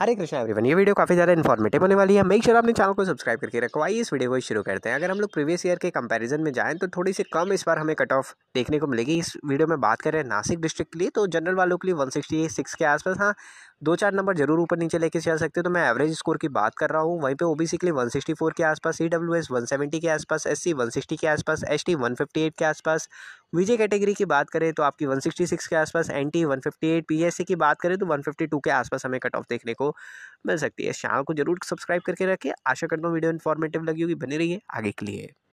हरे Krishna everyone ये video काफ़ी ज़्यादा इन्फॉर्मेटिव होने वाली है मेक श्योर आपने चैनल को सब्सक्राइब करके रखवाइए इस वीडियो को शुरू करते हैं अगर हम लोग प्रीवियस ईयर के कंपैरिजन में जाएं तो थोड़ी सी कम इस बार हमें कट ऑफ देखने को मिलेगी इस वीडियो में बात करें नासिक डिस्ट्रिक्ट के लिए तो जनरल वालों के लिए वन के आसपास हाँ दो चार नंबर जरूर ऊपर नीचे लेके जा सकते हो तो मैं एवरेज स्कोर की बात कर रहा हूँ वहीं पे ओबीसी के लिए 164 के आसपास ई डब्ल्यू एस वन के आसपास एस सी के आसपास एस टी के आसपास वीजे कैटेगरी की बात करें तो आपकी 166 के आसपास एन टी वन की बात करें तो 152 के आसपास हमें कट ऑफ देखने को मिल सकती है चैनल को जरूर सब्सक्राइब करके रखिए आशा करता हूँ वीडियो इन्फॉर्मेटिव लगी होगी बनी रही आगे के लिए